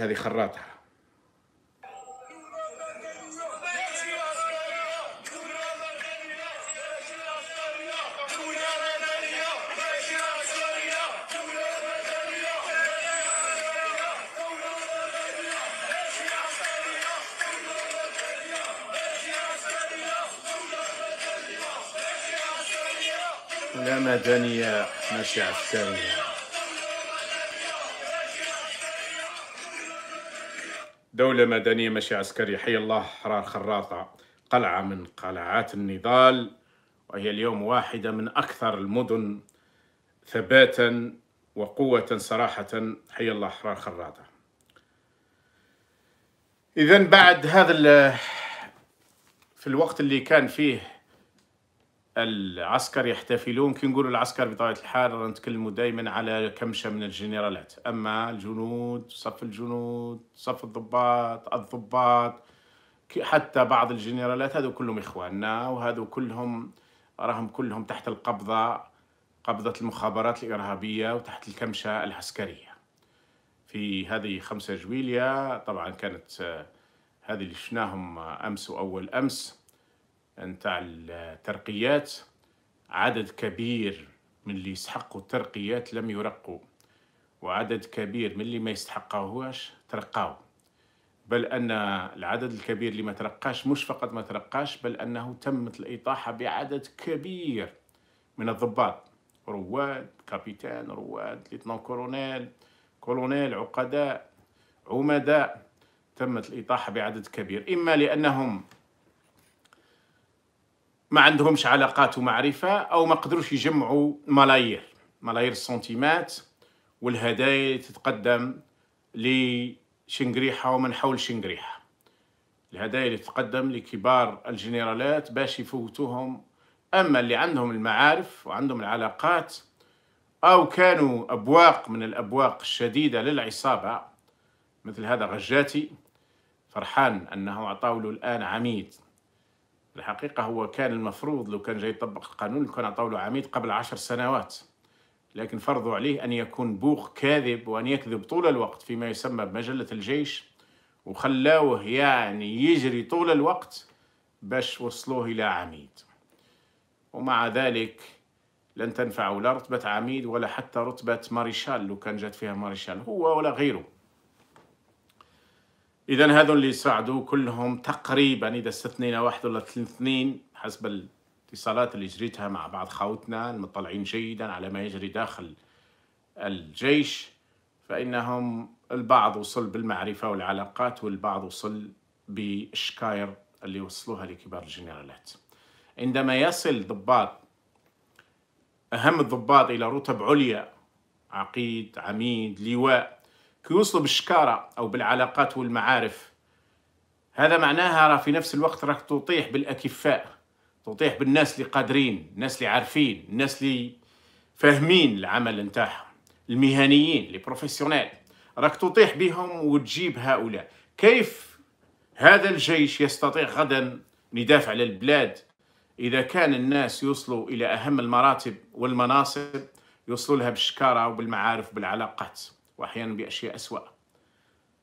هذه خراطها لا مدنية ماشي عسكرية دولة مدنية مشي عسكرية حي الله حرار خراطة قلعة من قلعات النضال وهي اليوم واحدة من أكثر المدن ثباتا وقوة صراحة حي الله حرار خراطة إذا بعد هذا في الوقت اللي كان فيه العسكر يحتفلون كي نقولوا العسكر بطبيعه الحال نتكلموا دائما على كمشه من الجنرالات اما الجنود صف الجنود صف الضباط الضباط حتى بعض الجنرالات هذو كلهم اخواننا وهذو كلهم راهم كلهم تحت القبضه قبضه المخابرات الارهابيه وتحت الكمشه العسكريه في هذه خمسة جويليا طبعا كانت آه، هذه اللي شفناهم آه، امس واول امس نتاع الترقيات عدد كبير من اللي يستحقوا الترقيات لم يرقوا وعدد كبير من اللي ما يستحقوهاش ترقاو بل أن العدد الكبير اللي ما ترقاش مش فقط ما ترقاش بل أنه تمت الإطاحة بعدد كبير من الضباط رواد كابيتان رواد ليتنون كورونيل كولونيل عقداء عمداء تمت الإطاحة بعدد كبير إما لأنهم ما عندهمش علاقات ومعرفة أو ما قدروش يجمعوا ملايير ملايير السنتيمات والهدايا تتقدم لشنقريحة ومن حول شنقريحة الهدايا اللي تتقدم لكبار الجنرالات باش يفوتوهم أما اللي عندهم المعارف وعندهم العلاقات أو كانوا أبواق من الأبواق الشديدة للعصابة مثل هذا غجاتي فرحان أنه له الآن عميد الحقيقة هو كان المفروض لو كان جاي يطبق القانون كان عطاو له عميد قبل عشر سنوات لكن فرضوا عليه أن يكون بوق كاذب وأن يكذب طول الوقت فيما يسمى بمجلة الجيش وخلاوه يعني يجري طول الوقت باش وصلوه إلى عميد ومع ذلك لن تنفعه لا رتبة عميد ولا حتى رتبة ماريشال لو كان جات فيها ماريشال هو ولا غيره اذا هذو اللي يساعدوا كلهم تقريبا اذا استثنينا واحد ولا اثنين حسب الاتصالات اللي جريتها مع بعض خاوتنا المطلعين جيدا على ما يجري داخل الجيش فإنهم البعض وصل بالمعرفة والعلاقات والبعض وصل بالشكاير اللي وصلوها لكبار الجنرالات عندما يصل ضباط أهم الضباط إلى رتب عليا عقيد عميد لواء كيوصلوا بالشكاره او بالعلاقات والمعارف هذا معناها راه في نفس الوقت راك تطيح بالاكفاء تطيح بالناس اللي قادرين الناس اللي عارفين الناس اللي فاهمين العمل نتاعهم المهنيين لي بروفيسيونيل راك تطيح بهم وتجيب هؤلاء كيف هذا الجيش يستطيع غدا ندافع يدافع على البلاد اذا كان الناس يوصلوا الى اهم المراتب والمناصب يوصلوا لها بالشكاره وبالمعارف وبالعلاقات وأحيانا بأشياء أسوأ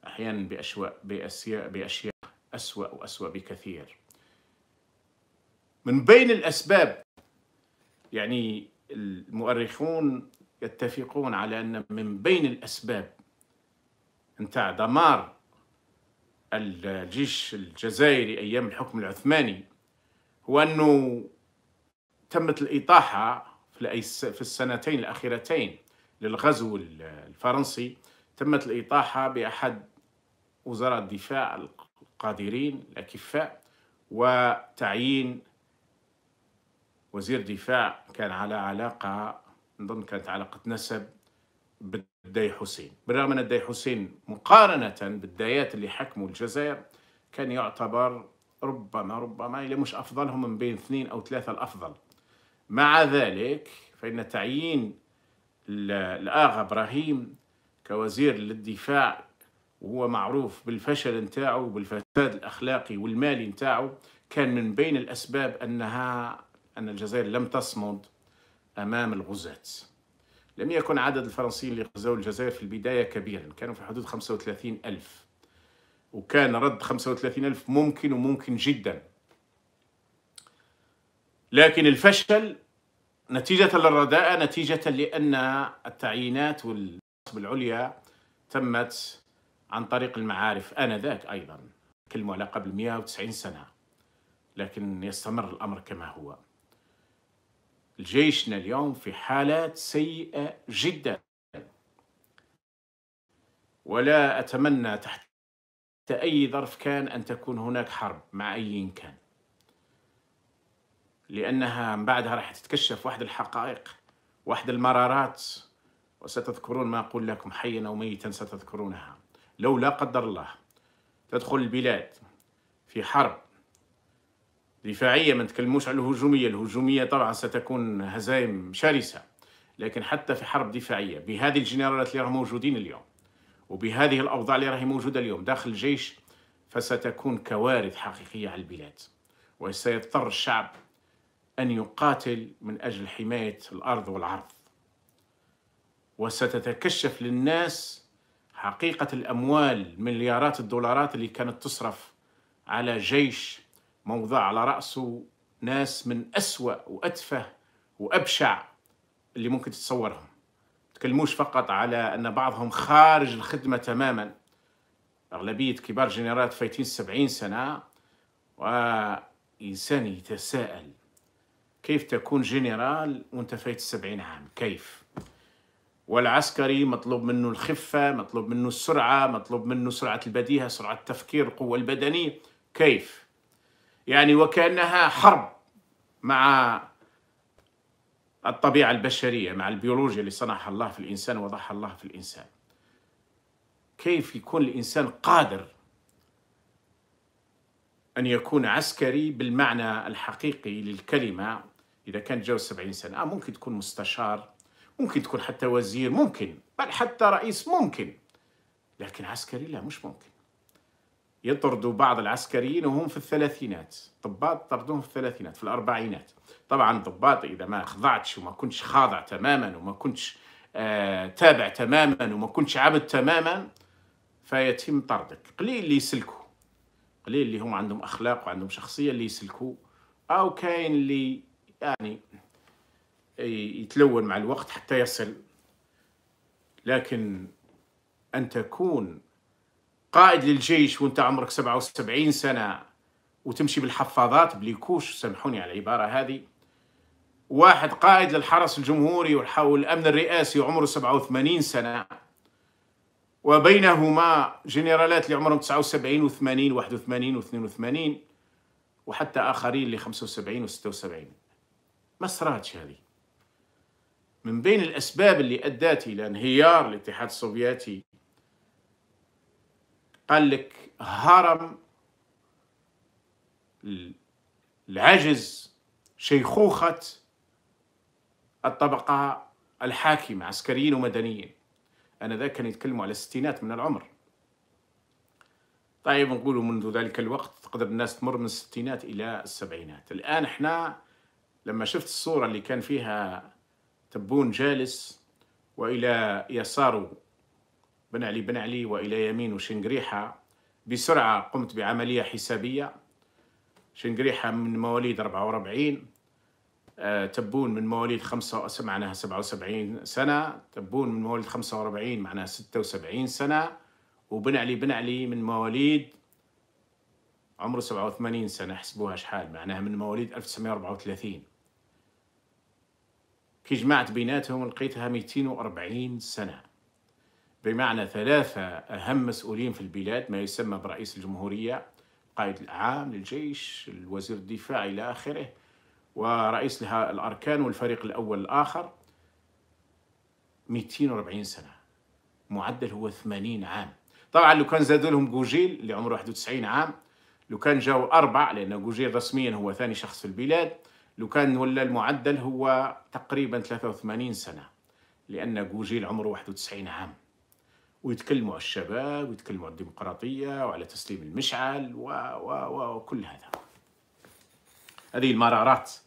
أحيانا بأشياء بأشياء بأشياء أسوأ وأسوأ بكثير من بين الأسباب يعني المؤرخون يتفقون على أن من بين الأسباب نتاع دمار الجيش الجزائري أيام الحكم العثماني هو أنه تمت الإطاحة في السنتين الأخيرتين للغزو الفرنسي تمت الإطاحة بأحد وزراء الدفاع القادرين الأكفاء وتعيين وزير دفاع كان على علاقة نظن كانت علاقة نسب بالداي حسين بالرغم أن الداي حسين مقارنة بالدايات اللي حكموا الجزائر كان يعتبر ربما ربما إلى مش أفضلهم من بين اثنين أو ثلاثة الأفضل مع ذلك فإن تعيين الآغا إبراهيم كوزير للدفاع وهو معروف بالفشل نتاعو وبالفساد الأخلاقي والمالي نتاعو كان من بين الأسباب أنها أن الجزائر لم تصمد أمام الغزاة لم يكن عدد الفرنسيين اللي غزوا الجزائر في البداية كبيرا كانوا في حدود 35 ألف وكان رد 35 ألف ممكن وممكن جدا لكن الفشل نتيجة للرداءة نتيجة لأن التعيينات والنصب العليا تمت عن طريق المعارف آنذاك أيضا كلمة على قبل 190 سنة لكن يستمر الأمر كما هو جيشنا اليوم في حالات سيئة جدا ولا أتمنى تحت أي ظرف كان أن تكون هناك حرب مع أي كان لأنها من بعدها راح تتكشف واحد الحقائق واحد المرارات وستذكرون ما أقول لكم حيا أو ميتا ستذكرونها لو لا قدر الله تدخل البلاد في حرب دفاعية ما نتكلموش على الهجومية الهجومية طبعا ستكون هزائم شرسة لكن حتى في حرب دفاعية بهذه الجنرالات اللي راهم موجودين اليوم وبهذه الأوضاع اللي راهي موجودة اليوم داخل الجيش فستكون كوارث حقيقية على البلاد وسيضطر الشعب أن يقاتل من أجل حماية الأرض والعرض وستتكشف للناس حقيقة الأموال مليارات الدولارات اللي كانت تصرف على جيش موضع على رأسه ناس من أسوأ وأتفه وأبشع اللي ممكن تتصورهم تكلموش فقط على أن بعضهم خارج الخدمة تماما أغلبية كبار جنرالات فايتين سبعين سنة وإنسان يتساءل كيف تكون جنرال وانت فايت السبعين عام كيف والعسكري مطلوب منه الخفة مطلوب منه السرعة مطلوب منه سرعة البديهة سرعة التفكير القوة البدنية كيف يعني وكأنها حرب مع الطبيعة البشرية مع البيولوجيا اللي صنعها الله في الإنسان وضعها الله في الإنسان كيف يكون الإنسان قادر أن يكون عسكري بالمعنى الحقيقي للكلمة إذا كان تجاوز 70 سنة آه ممكن تكون مستشار ممكن تكون حتى وزير ممكن بل حتى رئيس ممكن لكن عسكري لا مش ممكن يطردوا بعض العسكريين وهم في الثلاثينات ضباط طردوهم في الثلاثينات في الأربعينات طبعا ضباط إذا ما خضعتش وما كنتش خاضع تماما وما كنتش آه تابع تماما وما كنتش عبد تماما فيتم طردك قليل اللي يسلكوا قليل اللي هم عندهم اخلاق وعندهم شخصيه اللي يسلكوا او كاين اللي يعني يتلون مع الوقت حتى يصل لكن ان تكون قائد للجيش وانت عمرك 77 سنه وتمشي بالحفاظات بليكوش سامحوني على العباره هذه واحد قائد للحرس الجمهوري والامن الرئاسي وعمره 87 سنه وبينهما جنرالات اللي عمرهم 79 و80 و81 و82 وحتى اخرين اللي 75 و76 ما صراتش هذه من بين الاسباب اللي ادت الى انهيار الاتحاد السوفيتي قال لك هرم العجز شيخوخه الطبقه الحاكمه عسكريين ومدنيين أنا ذاك كان يتكلموا على الستينات من العمر طيب نقولوا منذ ذلك الوقت تقدر الناس تمر من الستينات إلى السبعينات الآن إحنا لما شفت الصورة اللي كان فيها تبون جالس وإلى يساره بن علي بن علي وإلى يمين شنقريحة بسرعة قمت بعملية حسابية شنقريحة من مواليد 44 آه، تبون من مواليد خمسة معناها سبعة وسبعين سنة تبون من مواليد خمسة وأربعين معناها ستة وسبعين سنة وبن علي بن علي من مواليد عمره وثمانين سنة حسبوها شحال معناها من مواليد ألف وثلاثين كي جمعت بيناتهم لقيتها ميتين وأربعين سنة بمعنى ثلاثة أهم مسؤولين في البلاد ما يسمى برئيس الجمهورية قائد العام للجيش الوزير الدفاع إلى آخره ورئيس لها الأركان والفريق الأول الآخر 240 سنة معدل هو 80 عام طبعا لو كان زادوا لهم جوجيل اللي عمره 91 عام لو كان جاو أربع لأن جوجيل رسميا هو ثاني شخص في البلاد لو كان ولا المعدل هو تقريبا 83 سنة لأن جوجيل عمره 91 عام ويتكلموا على الشباب ويتكلموا على الديمقراطية وعلى تسليم المشعل و و و وكل هذا هذه المرارات